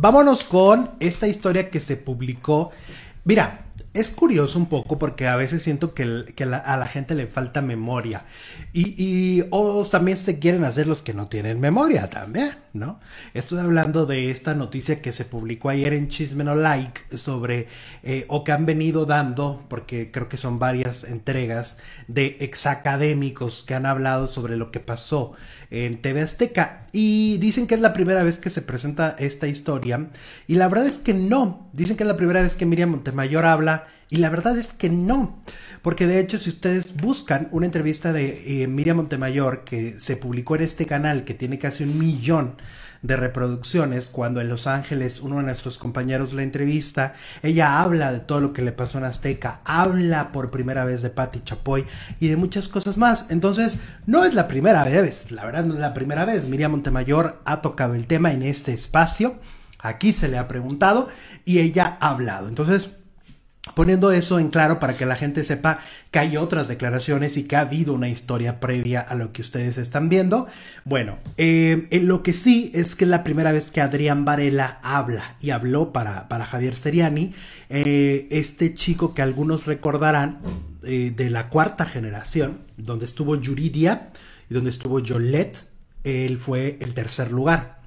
Vámonos con esta historia que se publicó. Mira, es curioso un poco porque a veces siento que, que a la gente le falta memoria y, también se quieren hacer los que no tienen memoria también, ¿no? Estoy hablando de esta noticia que se publicó ayer en Chismenolike Like sobre eh, o que han venido dando, porque creo que son varias entregas de exacadémicos que han hablado sobre lo que pasó en TV Azteca y dicen que es la primera vez que se presenta esta historia y la verdad es que no, dicen que es la primera vez que Miriam Montemayor habla y la verdad es que no, porque de hecho si ustedes buscan una entrevista de eh, Miriam Montemayor que se publicó en este canal que tiene casi un millón de reproducciones, cuando en Los Ángeles uno de nuestros compañeros la entrevista, ella habla de todo lo que le pasó en Azteca, habla por primera vez de Patti Chapoy y de muchas cosas más. Entonces, no es la primera vez, la verdad no es la primera vez. Miriam Montemayor ha tocado el tema en este espacio, aquí se le ha preguntado y ella ha hablado. Entonces, poniendo eso en claro para que la gente sepa que hay otras declaraciones y que ha habido una historia previa a lo que ustedes están viendo. Bueno, eh, lo que sí es que la primera vez que Adrián Varela habla y habló para, para Javier Seriani, eh, este chico que algunos recordarán eh, de la cuarta generación, donde estuvo Yuridia y donde estuvo Yolette, él fue el tercer lugar.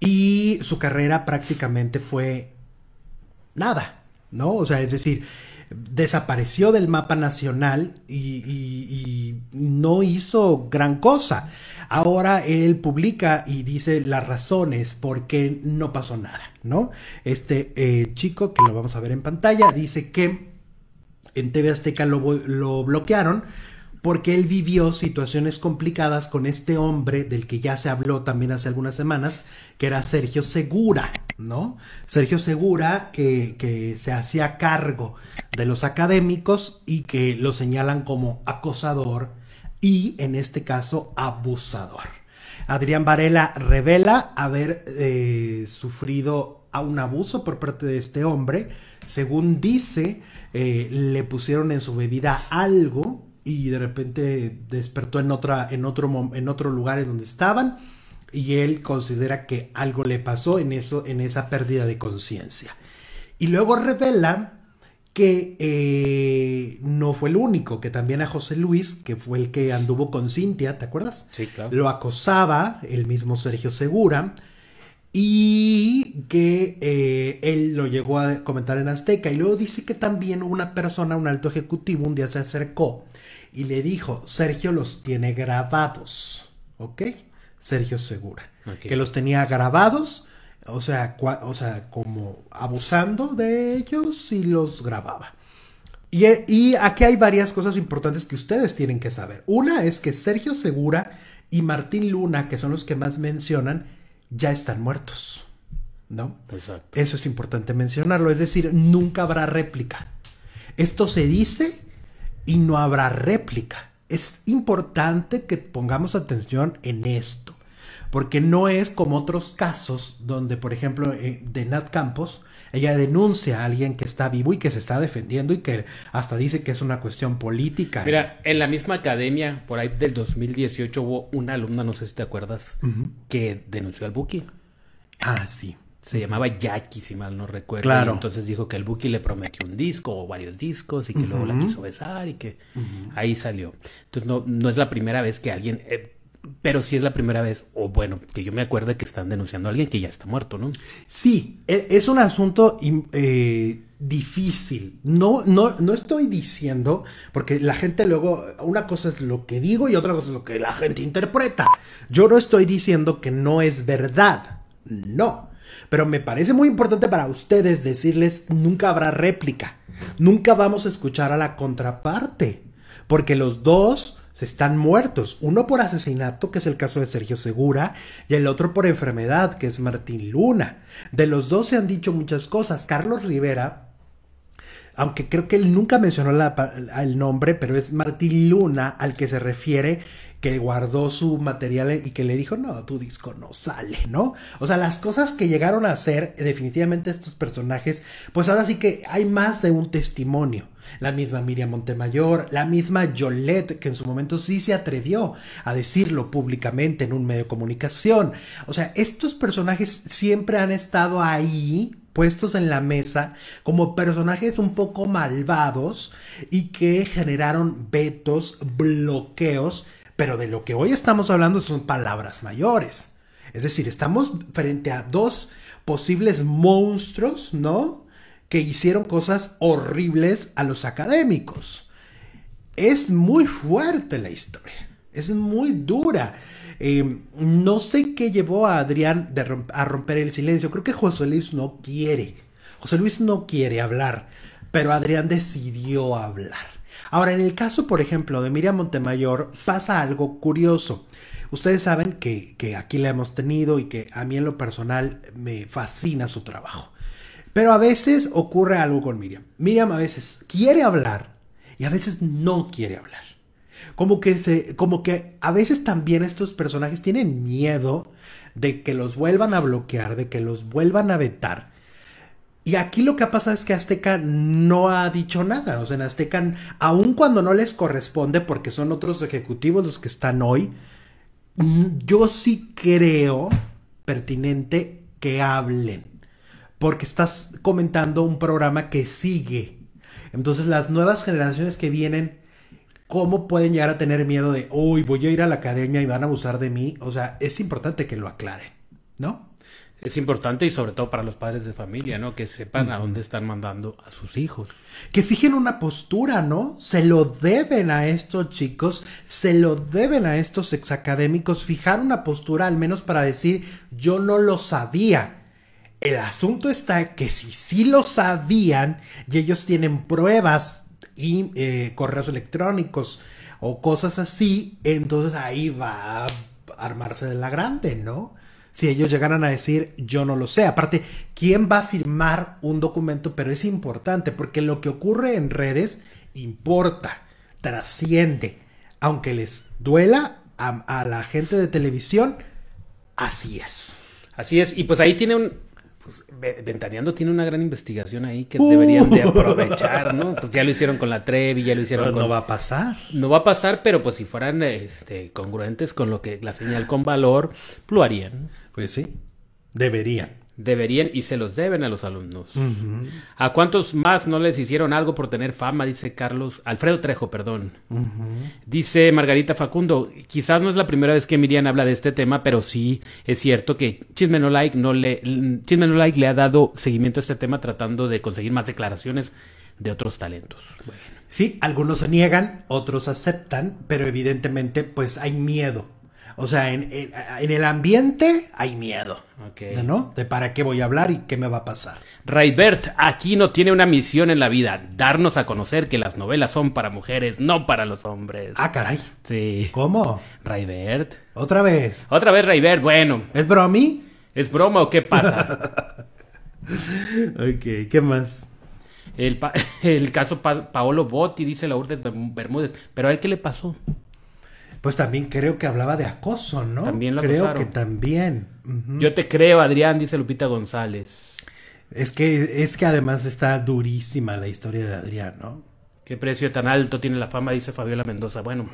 Y su carrera prácticamente fue nada ¿no? O sea, es decir, desapareció del mapa nacional y, no hizo gran cosa. Ahora él publica y dice las razones por qué no pasó nada, ¿no? Este eh, chico, que lo vamos a ver en pantalla, dice que en TV Azteca lo, lo bloquearon porque él vivió situaciones complicadas con este hombre del que ya se habló también hace algunas semanas, que era Sergio Segura, ¿no? Sergio Segura, que, se hacía cargo de los académicos y que lo señalan como acosador y, en este caso, abusador. Adrián Varela revela haber eh, sufrido a un abuso por parte de este hombre. Según dice, eh, le pusieron en su bebida algo y de repente despertó en otro lugar en donde estaban y él considera que algo le pasó en, eso, en esa pérdida de conciencia. Y luego revela que eh, no fue el único, que también a José Luis, que fue el que anduvo con Cintia, ¿te acuerdas? Sí, claro. Lo acosaba el mismo Sergio Segura y que eh, él lo llegó a comentar en Azteca. Y luego dice que también una persona, un alto ejecutivo, un día se acercó y le dijo, Sergio los tiene grabados, ¿ok? Sergio Segura, que los tenía grabados, o sea, o sea, como abusando de ellos y los grababa. Eh, y, aquí hay varias cosas importantes que ustedes tienen que saber. Una es que Sergio Segura y Martín Luna, que son los que más mencionan, ya están muertos. ¿No? Eso es importante mencionarlo. Es decir, nunca habrá réplica. Esto se dice y no habrá réplica. Es importante que pongamos atención en esto porque no es como otros casos donde, por ejemplo, eh, de Nat Campos, ella denuncia a alguien que está vivo y que se está defendiendo y que hasta dice que es una cuestión política. Mira, en la misma academia, por ahí del 2018, hubo una alumna, no sé si te acuerdas, que denunció al Buki. Ah, sí. Se llamaba Jackie, si mal no recuerdo. Claro. entonces dijo que el Buki le prometió un disco o varios discos y que luego la quiso besar y que ahí salió. Entonces no, es la primera vez que alguien eh, pero si es la primera vez, o bueno, que yo me acuerde que están denunciando a alguien que ya está muerto, ¿no? Sí, e, es un asunto eh, difícil. No, no, no estoy diciendo, porque la gente luego, una cosa es lo que digo y otra cosa es lo que la gente interpreta. Yo no estoy diciendo que no es verdad. No. Pero me parece muy importante para ustedes decirles, nunca habrá réplica. Nunca vamos a escuchar a la contraparte. Porque los dos están muertos, uno por asesinato, que es el caso de Sergio Segura, y el otro por enfermedad, que es Martín Luna. De los dos se han dicho muchas cosas. Carlos Rivera, aunque creo que él nunca mencionó el nombre, pero es Martín Luna al que se refiere que guardó su material y que le dijo, no, tu disco no sale, ¿no? O sea, las cosas que llegaron a ser definitivamente estos personajes, pues ahora sí que hay más de un testimonio. La misma Miriam Montemayor, la misma Yolette, que en su momento sí se atrevió a decirlo públicamente en un medio de comunicación. O sea, estos personajes siempre han estado ahí puestos en la mesa como personajes un poco malvados y que generaron vetos, bloqueos, pero de lo que hoy estamos hablando son palabras mayores. Es decir, estamos frente a dos posibles monstruos, ¿no? Que hicieron cosas horribles a los académicos. Es muy fuerte la historia, es muy dura. Em, no sé qué llevó a Adrián a romper el silencio. Creo que José Luis no quiere. José Luis no quiere hablar, pero Adrián decidió hablar. Ahora, en el caso, por ejemplo, de Miriam Montemayor, pasa algo curioso. Ustedes saben que aquí la hemos tenido y que a mí en lo personal me fascina su trabajo. Pero a veces ocurre algo con Miriam. Miriam a veces quiere hablar y a veces no quiere hablar. Como que, se, como que a veces también estos personajes tienen miedo de que los vuelvan a bloquear, de que los vuelvan a vetar. Y aquí lo que ha pasado es que Azteca no ha dicho nada. O sea, en Azteca, aun cuando no les corresponde, porque son otros ejecutivos los que están hoy, yo sí creo pertinente que hablen. Porque estás comentando un programa que sigue. Entonces las nuevas generaciones que vienen ¿Cómo pueden llegar a tener miedo de, uy, voy a ir a la academia y van a abusar de mí? O sea, es importante que lo aclaren, ¿no? Es importante y sobre todo para los padres de familia, ¿no? Que sepan a dónde están mandando a sus hijos. Que fijen una postura, ¿no? Se lo deben a estos chicos, se lo deben a estos exacadémicos, fijar una postura al menos para decir, yo no lo sabía. El asunto está que si sí lo sabían y ellos tienen pruebas y, eh, correos electrónicos o cosas así, entonces ahí va a armarse de la grande, ¿no? Si ellos llegaran a decir, yo no lo sé. Aparte, ¿quién va a firmar un documento? Pero es importante porque lo que ocurre en redes importa, trasciende. Aunque les duela a la gente de televisión, así es. Así es, y pues ahí tiene un, pues, ventaneando tiene una gran investigación ahí que uh. deberían de aprovechar, ¿no? Pues, ya lo hicieron con la Trevi, ya lo hicieron con... no va a pasar. No va a pasar, pero pues si fueran este, congruentes con lo que la señal con valor, lo harían. Pues sí, deberían deberían y se los deben a los alumnos. ¿A cuántos más no les hicieron algo por tener fama? Dice Carlos, Alfredo Trejo, perdón. Dice Margarita Facundo, quizás no es la primera vez que Miriam habla de este tema, pero sí es cierto que Chisme no Like, le, Chisme like le ha dado seguimiento a este tema tratando de conseguir más declaraciones de otros talentos. Sí, algunos se niegan, otros aceptan, pero evidentemente pues hay miedo o sea, en, el ambiente hay miedo. De, ¿No? De para qué voy a hablar y qué me va a pasar. aquí no tiene una misión en la vida: darnos a conocer que las novelas son para mujeres, no para los hombres. Ah, caray. Sí. ¿Cómo? Raibert. Otra vez. Otra vez, Raibert. Bueno. ¿Es bromi? ¿Es broma o qué pasa? ok, ¿qué más? El, caso Paolo Botti, dice Lourdes Bermúdez. ¿Pero a él qué le pasó? pues también creo que hablaba de acoso, ¿no? También lo Creo que también. Yo te creo, Adrián, dice Lupita González. Es que, es que además está durísima la historia de Adrián, ¿no? Qué precio tan alto tiene la fama, dice Fabiola Mendoza. Bueno,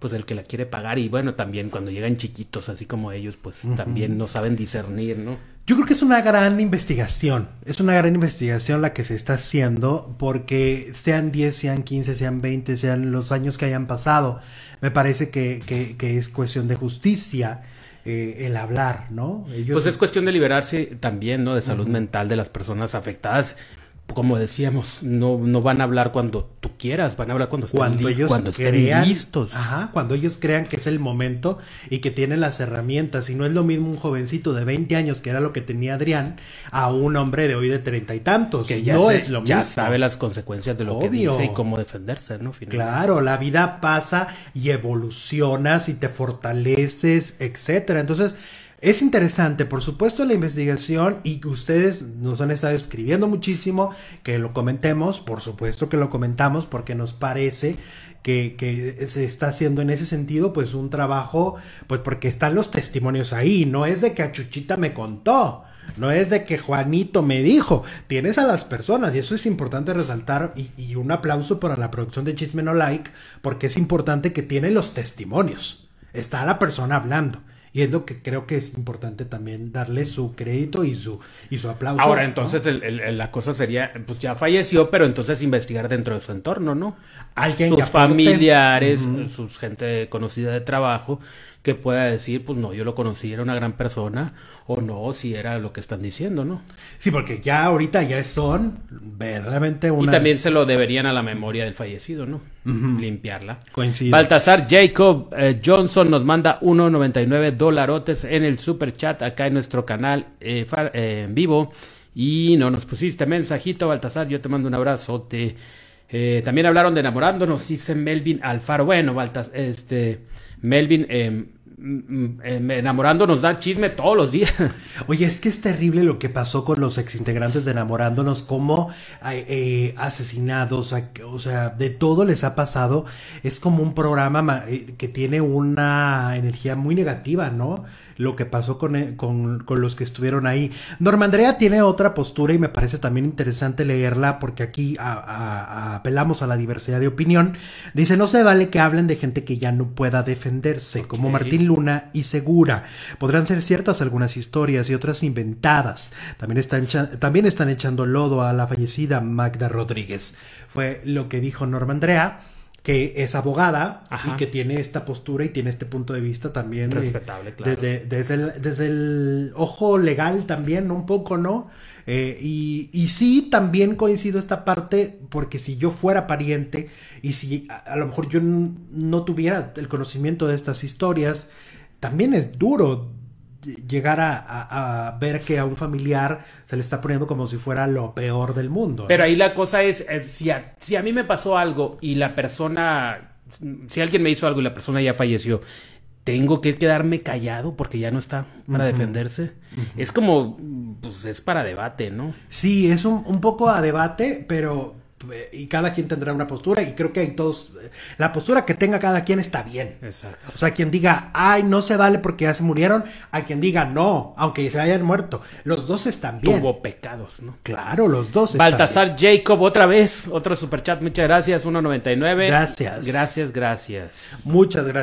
pues el que la quiere pagar y bueno, también cuando llegan chiquitos así como ellos, pues también no saben discernir, ¿no? Yo creo que es una gran investigación, es una gran investigación la que se está haciendo porque sean 10, sean 15, sean 20, sean los años que hayan pasado, me parece que, es cuestión de justicia. Eh, el hablar, ¿no? Ellos... Pues es cuestión de liberarse también, ¿no? De salud mental de las personas afectadas como decíamos, no, no van a hablar cuando tú quieras, van a hablar cuando, cuando estén, ellos cuando listos. cuando ellos crean que es el momento y que tienen las herramientas. Y no es lo mismo un jovencito de 20 años, que era lo que tenía Adrián, a un hombre de hoy de 30 y tantos. Que ya sabe las consecuencias de lo que dice y cómo defenderse, ¿no? Claro, la vida pasa y evolucionas y te fortaleces, etcétera. Entonces, es interesante, por supuesto, la investigación y ustedes nos han estado escribiendo muchísimo, que lo comentemos, por supuesto que lo comentamos porque nos parece que, se está haciendo en ese sentido, pues un trabajo, pues porque están los testimonios ahí, no es de que a Chuchita me contó. No es de que Juanito me dijo, tienes a las personas y eso es importante resaltar y, un aplauso para la producción de Chisme No Like porque es importante que tiene los testimonios, está la persona hablando. Y es lo que creo que es importante también darle su crédito y su, y su aplauso. Ahora, entonces la cosa sería, pues ya falleció, pero entonces investigar dentro de su entorno, ¿no? Alguien sus familiares, sus gente conocida de trabajo, que pueda decir, pues no, yo lo conocí, era una gran persona, o no, si era lo que están diciendo, ¿no? Sí, porque ya ahorita ya son verdaderamente una... Y también se lo deberían a la memoria del fallecido, ¿no? limpiarla. Baltasar Jacob eh, Johnson nos manda 1.99 dolarotes en el super chat acá en nuestro canal eh, eh, en vivo. Y no nos pusiste mensajito, Baltasar. Yo te mando un abrazote. también hablaron de enamorándonos, dice Melvin Alfaro. Bueno, Baltasar, este, Melvin eh Mm, mm, enamorándonos da chisme todos los días. Oye, es que es terrible lo que pasó con los exintegrantes de Enamorándonos, como eh, asesinados, o sea, de todo les ha pasado. Es como un programa eh, que tiene una energía muy negativa, ¿no? Lo que pasó eh, con, los que estuvieron ahí. Norma Andrea tiene otra postura y me parece también interesante leerla porque aquí apelamos a la diversidad de opinión. Dice, no se vale que hablen de gente que ya no pueda defenderse, como Martín Luna y Segura. Podrán ser ciertas algunas historias y otras inventadas. También están, también están echando lodo a la fallecida Magda Rodríguez. Fue lo que dijo Norma Andrea que es abogada y que tiene esta postura y tiene este punto de vista también. Eh, Respetable, claro. Desde, desde, el, ojo legal también, un poco, ¿no? Eh, y, y, sí, también coincido esta parte, porque si yo fuera pariente y si a lo mejor yo no tuviera el conocimiento de estas historias, también es duro llegar a, ver que a un familiar se le está poniendo como si fuera lo peor del mundo. Pero ahí la cosa es, eh, si, a, mí me pasó algo y la persona, si alguien me hizo algo y la persona ya falleció, tengo que quedarme callado porque ya no está para defenderse. Es como, pues es para debate, ¿no? Sí, es un, un poco a debate, pero eh, y cada quien tendrá una postura y creo que hay todos, la postura que tenga cada quien está bien. Exacto. O sea, quien diga, ay, no se vale porque ya se murieron, a quien diga, no, aunque se hayan muerto, los dos están bien. Tuvo pecados, ¿no? Claro, los dos Baltasar están Jacob, otra vez, otro super chat, muchas gracias, 1.99. Gracias. Gracias, gracias. Muchas gracias.